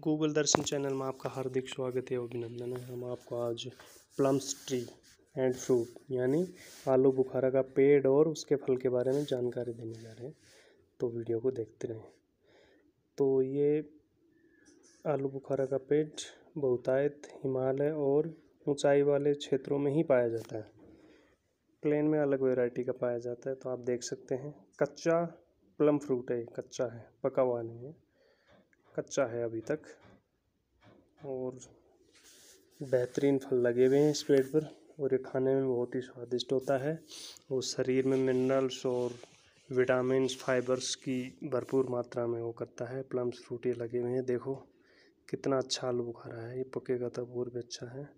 Google दर्शन channel में आपका हार्दिक स्वागत है अभिनंदन है हम आपको आज प्लम्स ट्री एंड फ्रूट यानी आलू बुखारा का पेड़ और उसके फल के बारे में जानकारी देने जा रहे हैं तो वीडियो को देखते रहें तो ये आलू बुखारा का पेड़ बहुतायत हिमालय और ऊंचाई वाले क्षेत्रों में ही पाया जाता है प्लेन में अलग वेराइटी का पाया जाता है तो आप देख सकते हैं कच्चा प्लम फ्रूट है कच्चा है पका हुआ नहीं है कच्चा है अभी तक और बेहतरीन फल लगे हुए हैं इस पेड़ पर और ये खाने में बहुत ही स्वादिष्ट होता है और शरीर में मिनरल्स और विटामिन फाइबर्स की भरपूर मात्रा में वो करता है प्लम्स फ्रूट ये लगे हुए हैं देखो कितना अच्छा आलू बुखारा है ये पकेगा तब तो और भी अच्छा है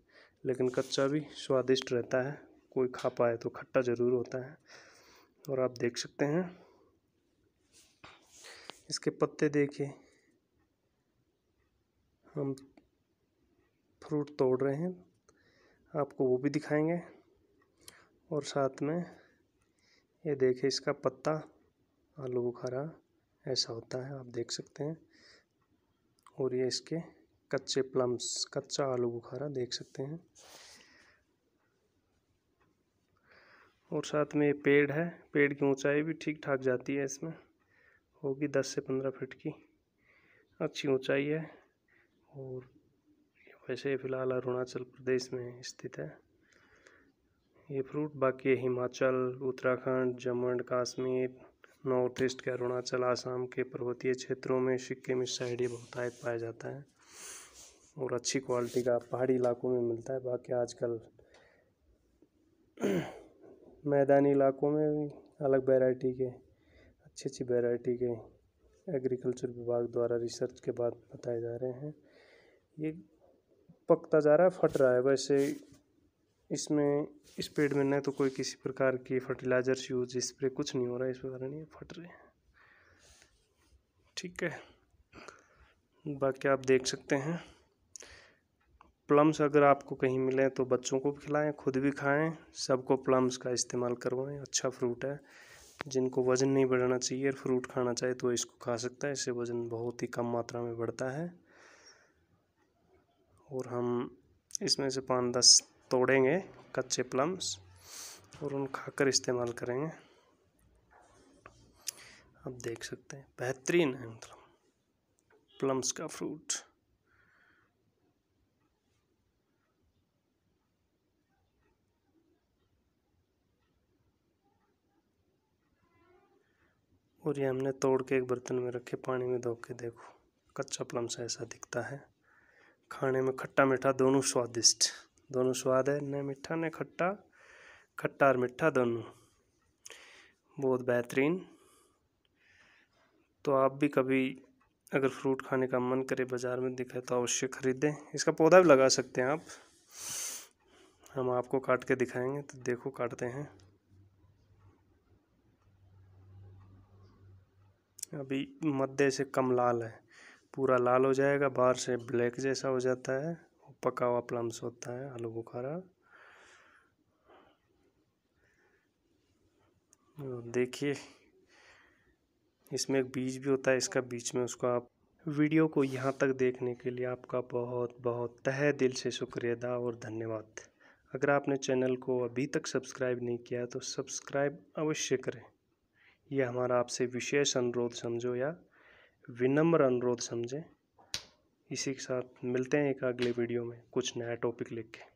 लेकिन कच्चा भी स्वादिष्ट रहता है कोई खा पाए तो खट्टा ज़रूर होता है और आप देख सकते हैं इसके पत्ते देखिए हम फ्रूट तोड़ रहे हैं आपको वो भी दिखाएंगे और साथ में ये देखें इसका पत्ता आलू बुखारा ऐसा होता है आप देख सकते हैं और ये इसके कच्चे प्लम्स कच्चा आलू बुखारा देख सकते हैं और साथ में ये पेड़ है पेड़ की ऊंचाई भी ठीक ठाक जाती है इसमें होगी दस से पंद्रह फीट की अच्छी ऊंचाई है और वैसे फ़िलहाल अरुणाचल प्रदेश में स्थित है ये फ्रूट बाकी Himachal Uttarakhand Jammu and Kashmir north east के अरुणाचल आसाम के पर्वतीय क्षेत्रों में सिक्किम इस साइड ये बहुतायत पाया जाता है और अच्छी क्वालिटी का पहाड़ी इलाकों में मिलता है बाकी आजकल मैदानी इलाकों में भी अलग वैरायटी के अच्छी अच्छी वैरायटी के एग्रीकल्चर विभाग द्वारा रिसर्च के बाद बताए जा रहे हैं ये पकता जा रहा है फट रहा है वैसे इसमें इस पेड़ में न तो कोई किसी प्रकार की फर्टिलाइजर्स यूज स्प्रे कुछ नहीं हो रहा है इस कारण ये फट रहे हैं ठीक है बाकी आप देख सकते हैं प्लम्स अगर आपको कहीं मिले तो बच्चों को भी खिलाएं खुद भी खाएं सबको प्लम्स का इस्तेमाल करवाएं अच्छा फ्रूट है जिनको वज़न नहीं बढ़ाना चाहिए और फ्रूट खाना चाहिए तो इसको खा सकता है इससे वज़न बहुत ही कम मात्रा में बढ़ता है और हम इसमें से पाँच दस तोड़ेंगे कच्चे प्लम्स और उन खाकर इस्तेमाल करेंगे आप देख सकते हैं बेहतरीन है मतलब प्लम्स का फ्रूट और ये हमने तोड़ के एक बर्तन में रखे पानी में धो के देखो कच्चा प्लम्स ऐसा दिखता है खाने में खट्टा मीठा दोनों स्वादिष्ट दोनों स्वाद है न मीठा न खट्टा खट्टा और मीठा दोनों बहुत बेहतरीन तो आप भी कभी अगर फ्रूट खाने का मन करे बाज़ार में दिखे तो अवश्य ख़रीदें इसका पौधा भी लगा सकते हैं आप हम आपको काट के दिखाएंगे तो देखो काटते हैं अभी मध्य से कम लाल है पूरा लाल हो जाएगा बाहर से ब्लैक जैसा हो जाता है पका हुआ प्लम्स होता है आलू बुखारा देखिए इसमें एक बीज भी होता है इसका बीच में उसको आप वीडियो को यहाँ तक देखने के लिए आपका बहुत बहुत तह दिल से शुक्रिया और धन्यवाद अगर आपने चैनल को अभी तक सब्सक्राइब नहीं किया तो सब्सक्राइब अवश्य करें यह हमारा आपसे विशेष अनुरोध समझो या विनम्र अनुरोध समझें इसी के साथ मिलते हैं एक अगले वीडियो में कुछ नया टॉपिक लिख के